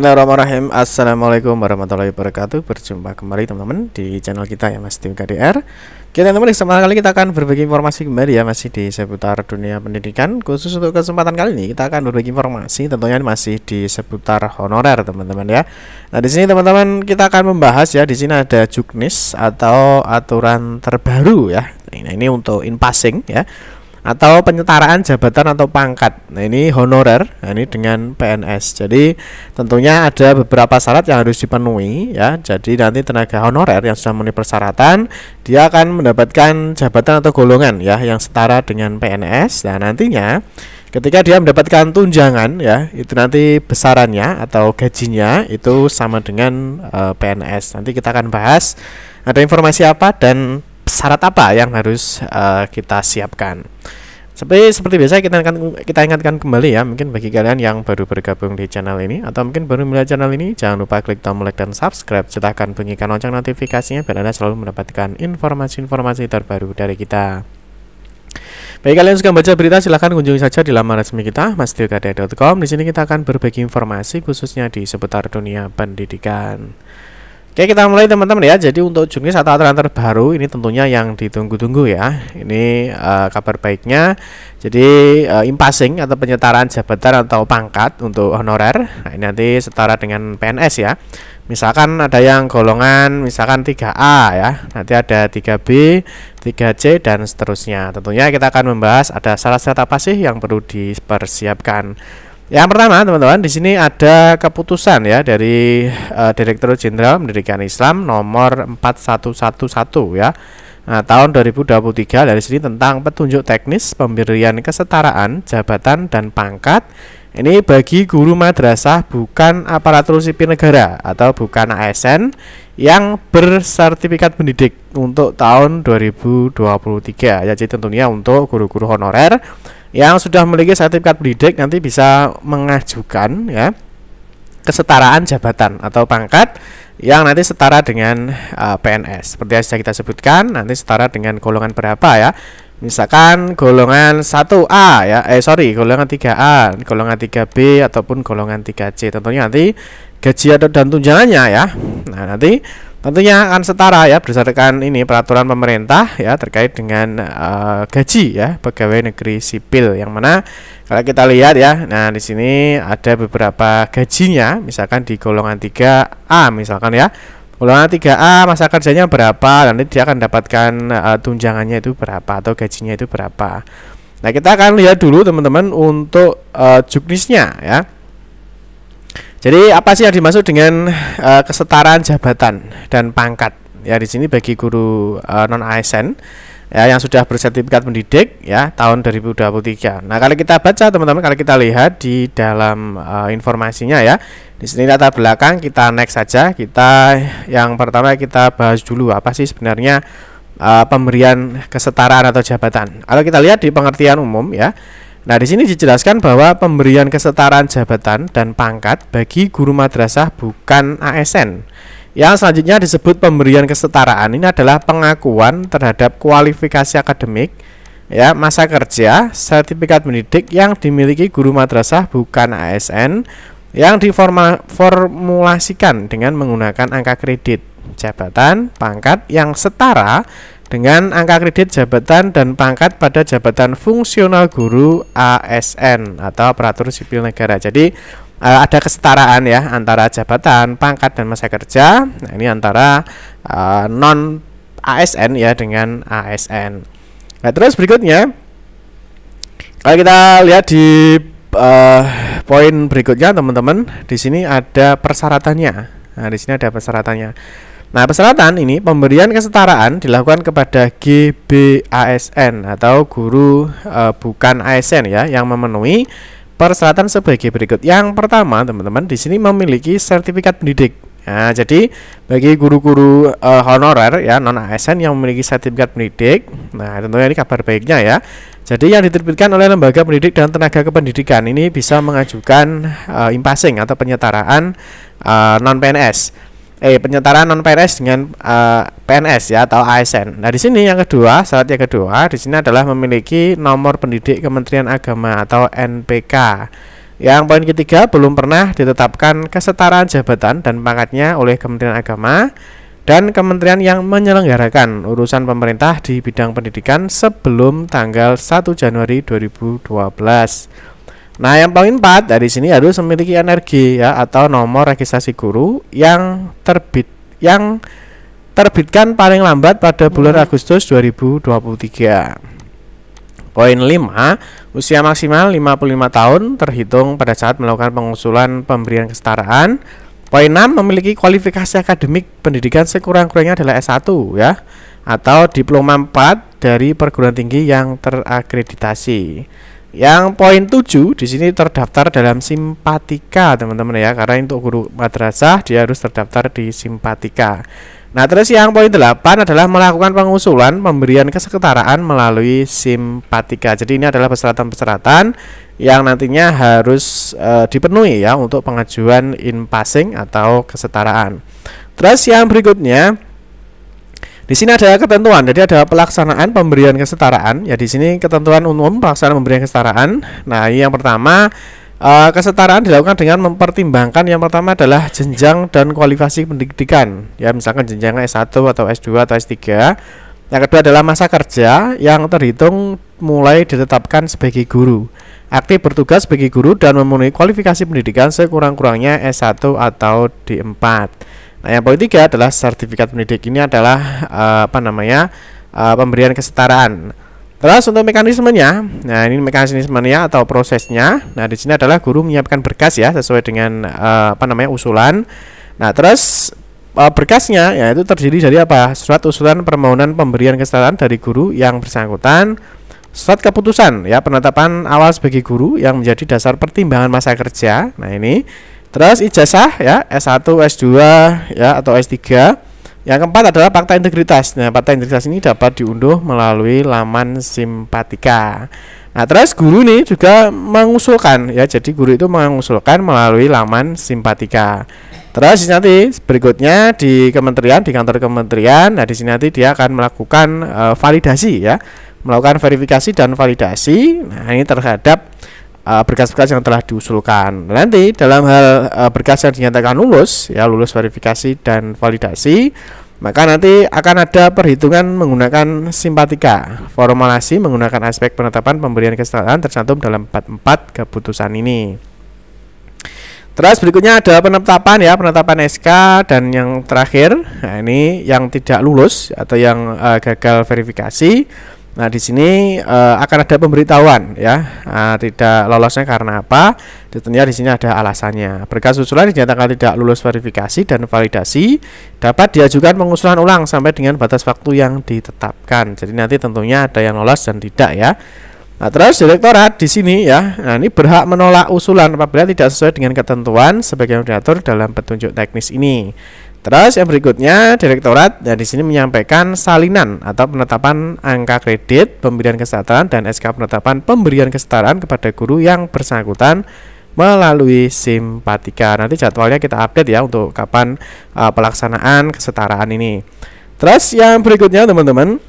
Bismillahirrahmanirrahim Assalamualaikum warahmatullahi wabarakatuh Berjumpa kembali teman-teman di channel kita ya Mas Tim KDR Kita teman-teman di kesempatan kali kita akan berbagi informasi kembali ya Masih di seputar dunia pendidikan Khusus untuk kesempatan kali ini kita akan berbagi informasi Tentunya masih di seputar honorer teman-teman ya Nah di sini teman-teman kita akan membahas ya Di sini ada juknis atau aturan terbaru ya Nah ini untuk in passing ya atau penyetaraan jabatan atau pangkat. Nah, ini honorer, nah ini dengan PNS. Jadi, tentunya ada beberapa syarat yang harus dipenuhi ya. Jadi, nanti tenaga honorer yang sudah memenuhi persyaratan, dia akan mendapatkan jabatan atau golongan ya yang setara dengan PNS. Nah, nantinya ketika dia mendapatkan tunjangan ya itu nanti besarannya atau gajinya itu sama dengan uh, eh, PNS nanti kita akan bahas ada informasi apa dan syarat apa yang harus uh, kita siapkan. Seperti seperti biasa kita ingatkan kita ingatkan kembali ya, mungkin bagi kalian yang baru bergabung di channel ini atau mungkin baru melihat channel ini, jangan lupa klik tombol like dan subscribe sertakan bunyikan lonceng notifikasinya biar Anda selalu mendapatkan informasi-informasi terbaru dari kita. Bagi kalian yang suka baca berita silahkan kunjungi saja di laman resmi kita mastiukadia.com. Di sini kita akan berbagi informasi khususnya di seputar dunia pendidikan. Oke kita mulai teman-teman ya Jadi untuk jenis atau aturan terbaru ini tentunya yang ditunggu-tunggu ya Ini uh, kabar baiknya Jadi uh, impasing atau penyetaraan jabatan atau pangkat untuk honorer Nah ini nanti setara dengan PNS ya Misalkan ada yang golongan misalkan 3A ya Nanti ada 3B, 3C dan seterusnya Tentunya kita akan membahas ada syarat-syarat apa sih yang perlu dipersiapkan yang pertama, teman-teman, di sini ada keputusan ya dari uh, Direktur Jenderal Pendidikan Islam nomor 4111 ya. Nah, tahun 2023 dari sini tentang petunjuk teknis pemberian kesetaraan jabatan dan pangkat ini bagi guru madrasah bukan aparatur sipil negara atau bukan ASN yang bersertifikat pendidik untuk tahun 2023 ya jadi tentunya untuk guru-guru honorer yang sudah memiliki sertifikat pendidik nanti bisa mengajukan ya kesetaraan jabatan atau pangkat yang nanti setara dengan uh, eh, PNS. Seperti yang sudah kita sebutkan, nanti setara dengan golongan berapa ya? Misalkan golongan 1A ya, eh sorry, golongan 3A, golongan 3B ataupun golongan 3C. Tentunya nanti gaji atau dan tunjangannya ya. Nah, nanti tentunya akan setara ya berdasarkan ini peraturan pemerintah ya terkait dengan uh, gaji ya pegawai negeri sipil yang mana kalau kita lihat ya nah di sini ada beberapa gajinya misalkan di golongan 3A misalkan ya golongan 3A masa kerjanya berapa nanti dia akan dapatkan uh, tunjangannya itu berapa atau gajinya itu berapa nah kita akan lihat dulu teman-teman untuk uh, juknisnya ya jadi apa sih yang dimaksud dengan uh, kesetaraan jabatan dan pangkat? Ya di sini bagi guru uh, eh, non ASN ya yang sudah bersertifikat pendidik ya tahun 2023. Nah, kalau kita baca teman-teman kalau kita lihat di dalam uh, informasinya ya. Di sini data belakang kita next saja. Kita yang pertama kita bahas dulu apa sih sebenarnya uh, pemberian kesetaraan atau jabatan. Kalau kita lihat di pengertian umum ya Nah, di sini dijelaskan bahwa pemberian kesetaraan jabatan dan pangkat bagi guru madrasah bukan ASN. Yang selanjutnya disebut pemberian kesetaraan ini adalah pengakuan terhadap kualifikasi akademik, ya, masa kerja, sertifikat pendidik yang dimiliki guru madrasah bukan ASN yang diformulasikan dengan menggunakan angka kredit, jabatan, pangkat yang setara dengan angka kredit jabatan dan pangkat pada jabatan fungsional guru ASN atau aparatur sipil negara. Jadi uh, ada kesetaraan ya antara jabatan, pangkat dan masa kerja. Nah, ini antara uh, non ASN ya dengan ASN. Nah, terus berikutnya kalau kita lihat di uh, poin berikutnya teman-teman, di sini ada persyaratannya. Nah, di sini ada persyaratannya. Nah, persyaratan ini pemberian kesetaraan dilakukan kepada GBASN atau guru e, bukan ASN ya yang memenuhi persyaratan sebagai berikut. Yang pertama, teman-teman di sini memiliki sertifikat pendidik. Nah, jadi bagi guru-guru e, honorer ya non ASN yang memiliki sertifikat pendidik, nah tentunya ini kabar baiknya ya. Jadi yang diterbitkan oleh lembaga pendidik dan tenaga kependidikan ini bisa mengajukan e, impasing atau penyetaraan e, non PNS eh penyetaraan non PNS dengan uh, eh, PNS ya atau ASN. Nah di sini yang kedua syarat yang kedua di sini adalah memiliki nomor pendidik Kementerian Agama atau NPK. Yang poin ketiga belum pernah ditetapkan kesetaraan jabatan dan pangkatnya oleh Kementerian Agama dan kementerian yang menyelenggarakan urusan pemerintah di bidang pendidikan sebelum tanggal 1 Januari 2012. Nah, yang poin empat dari sini harus memiliki energi ya atau nomor registrasi guru yang terbit yang terbitkan paling lambat pada bulan hmm. Agustus 2023. Poin 5, usia maksimal 55 tahun terhitung pada saat melakukan pengusulan pemberian kesetaraan. Poin 6 memiliki kualifikasi akademik pendidikan sekurang-kurangnya adalah S1 ya atau diploma 4 dari perguruan tinggi yang terakreditasi. Yang poin 7 di sini terdaftar dalam simpatika, teman-teman ya. Karena untuk guru madrasah dia harus terdaftar di simpatika. Nah, terus yang poin 8 adalah melakukan pengusulan pemberian kesetaraan melalui simpatika. Jadi ini adalah persyaratan-persyaratan yang nantinya harus e, dipenuhi ya untuk pengajuan in passing atau kesetaraan. Terus yang berikutnya di sini ada ketentuan, jadi ada pelaksanaan pemberian kesetaraan. Ya di sini ketentuan umum pelaksanaan pemberian kesetaraan. Nah, yang pertama eh, kesetaraan dilakukan dengan mempertimbangkan yang pertama adalah jenjang dan kualifikasi pendidikan ya misalkan jenjang S1 atau S2 atau S3 yang kedua adalah masa kerja yang terhitung mulai ditetapkan sebagai guru aktif bertugas sebagai guru dan memenuhi kualifikasi pendidikan sekurang-kurangnya S1 atau D4 Nah, yang poin tiga adalah sertifikat pendidik ini adalah uh, apa namanya uh, pemberian kesetaraan. Terus untuk mekanismenya, nah ini mekanismenya atau prosesnya. Nah di sini adalah guru menyiapkan berkas ya sesuai dengan uh, apa namanya usulan. Nah terus uh, berkasnya ya itu terdiri dari apa? Surat usulan permohonan pemberian kesetaraan dari guru yang bersangkutan, surat keputusan ya penetapan awal sebagai guru yang menjadi dasar pertimbangan masa kerja. Nah ini Terus ijazah ya S1, S2 ya atau S3. Yang keempat adalah fakta integritas. Nah, fakta integritas ini dapat diunduh melalui laman Simpatika. Nah, terus guru ini juga mengusulkan ya. Jadi guru itu mengusulkan melalui laman Simpatika. Terus nanti berikutnya di kementerian di kantor kementerian. Nah, di sini nanti dia akan melakukan e, validasi ya. Melakukan verifikasi dan validasi. Nah, ini terhadap Eh, berkas-berkas yang telah diusulkan. Nanti dalam hal eh, berkas yang dinyatakan lulus, ya lulus verifikasi dan validasi, maka nanti akan ada perhitungan menggunakan simpatika. Formulasi menggunakan aspek penetapan pemberian kesetaraan tercantum dalam 44 keputusan ini. Terus berikutnya ada penetapan ya, penetapan SK dan yang terakhir, nah ini yang tidak lulus atau yang uh, gagal verifikasi Nah, di sini uh, akan ada pemberitahuan ya, uh, tidak lolosnya karena apa? Tentunya di sini ada alasannya. Berkas usulan dinyatakan tidak lulus verifikasi dan validasi dapat diajukan pengusulan ulang sampai dengan batas waktu yang ditetapkan. Jadi nanti tentunya ada yang lolos dan tidak ya. Nah, terus direktorat di sini ya, nah ini berhak menolak usulan apabila tidak sesuai dengan ketentuan sebagaimana diatur dalam petunjuk teknis ini. Terus yang berikutnya, Direktorat dan di sini menyampaikan salinan atau penetapan angka kredit, pemberian kesetaraan dan SK penetapan pemberian kesetaraan kepada guru yang bersangkutan melalui simpatika. Nanti jadwalnya kita update ya untuk kapan uh, pelaksanaan kesetaraan ini. Terus yang berikutnya teman-teman,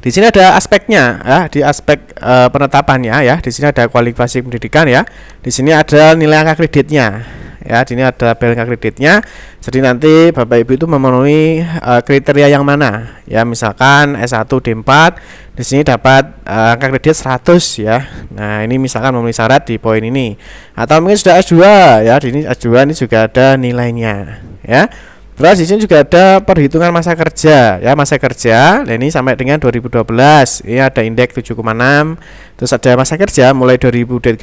di sini ada aspeknya ya, di aspek uh, penetapannya ya. Di sini ada kualifikasi pendidikan ya. Di sini ada nilai angka kreditnya ya di sini ada BLK kreditnya jadi nanti Bapak Ibu itu memenuhi uh, kriteria yang mana ya misalkan S1 D4 di sini dapat uh, angka kredit 100 ya nah ini misalkan memenuhi syarat di poin ini atau mungkin sudah S2 ya di sini S2 ini juga ada nilainya ya Terus di sini juga ada perhitungan masa kerja ya masa kerja nah, ini sampai dengan 2012 ini ada indeks 7,6 terus ada masa kerja mulai 2013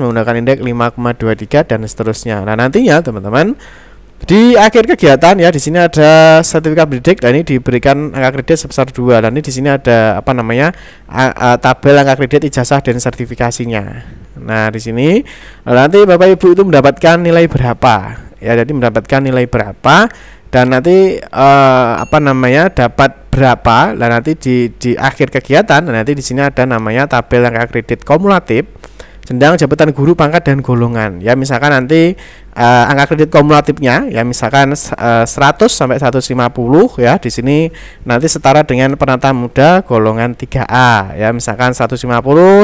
menggunakan indeks 5,23 dan seterusnya. Nah nantinya teman-teman di akhir kegiatan ya di sini ada sertifikat bidik dan nah, ini diberikan angka kredit sebesar dua dan nah, ini di sini ada apa namanya tabel angka kredit ijazah dan sertifikasinya. Nah di sini nanti bapak ibu itu mendapatkan nilai berapa ya jadi mendapatkan nilai berapa dan nanti uh, apa namanya dapat berapa dan nanti di di akhir kegiatan dan nanti di sini ada namanya tabel angka kredit kumulatif jenjang jabatan guru pangkat dan golongan ya misalkan nanti uh, angka kredit kumulatifnya ya misalkan uh, eh, 100 sampai 150 ya di sini nanti setara dengan penata muda golongan 3A ya misalkan 150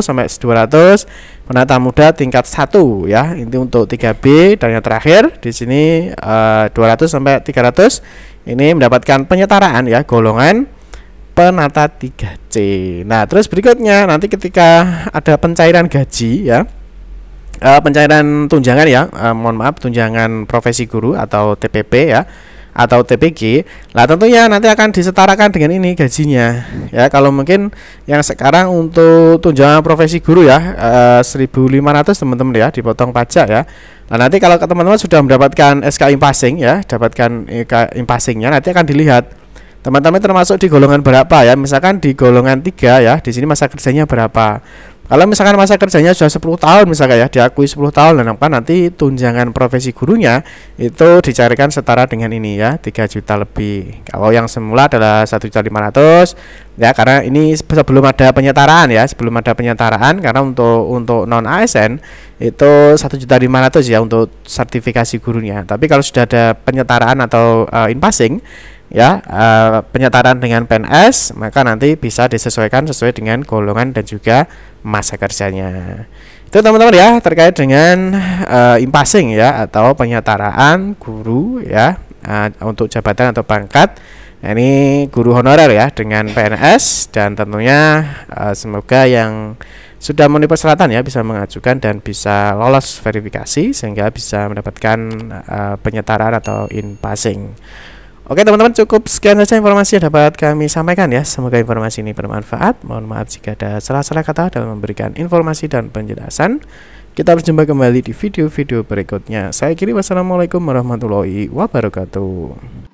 sampai 200 penata muda tingkat 1 ya ini untuk 3B dan yang terakhir di sini uh, eh, 200 sampai 300 ini mendapatkan penyetaraan ya golongan penata 3C. Nah, terus berikutnya nanti ketika ada pencairan gaji ya. Uh, pencairan tunjangan ya, uh, mohon maaf tunjangan profesi guru atau TPP ya atau TPG. Nah tentunya nanti akan disetarakan dengan ini gajinya. Ya, kalau mungkin yang sekarang untuk tunjangan profesi guru ya eh, 1.500 teman-teman ya dipotong pajak ya. Nah, nanti kalau teman-teman sudah mendapatkan SK Impasing ya, dapatkan SK e Impasingnya nanti akan dilihat teman-teman termasuk di golongan berapa ya misalkan di golongan 3 ya di sini masa kerjanya berapa kalau misalkan masa kerjanya sudah 10 tahun misalkan ya diakui 10 tahun dan apa nanti tunjangan profesi gurunya itu dicarikan setara dengan ini ya 3 juta lebih. Kalau yang semula adalah 1 juta 500 ya karena ini sebelum ada penyetaraan ya, sebelum ada penyetaraan karena untuk untuk non ASN itu 1 juta 500 ya untuk sertifikasi gurunya. Tapi kalau sudah ada penyetaraan atau uh, in passing ya uh, eh, penyetaraan dengan PNS maka nanti bisa disesuaikan sesuai dengan golongan dan juga masa kerjanya itu teman-teman ya terkait dengan uh, eh, impasing ya atau penyetaraan guru ya uh, untuk jabatan atau pangkat nah, ini guru honorer ya dengan PNS dan tentunya uh, semoga yang sudah memenuhi persyaratan ya bisa mengajukan dan bisa lolos verifikasi sehingga bisa mendapatkan uh, penyetaraan atau impasing. Oke teman-teman cukup sekian saja informasi yang dapat kami sampaikan ya Semoga informasi ini bermanfaat Mohon maaf jika ada salah-salah kata dalam memberikan informasi dan penjelasan Kita berjumpa kembali di video-video berikutnya Saya kiri wassalamualaikum warahmatullahi wabarakatuh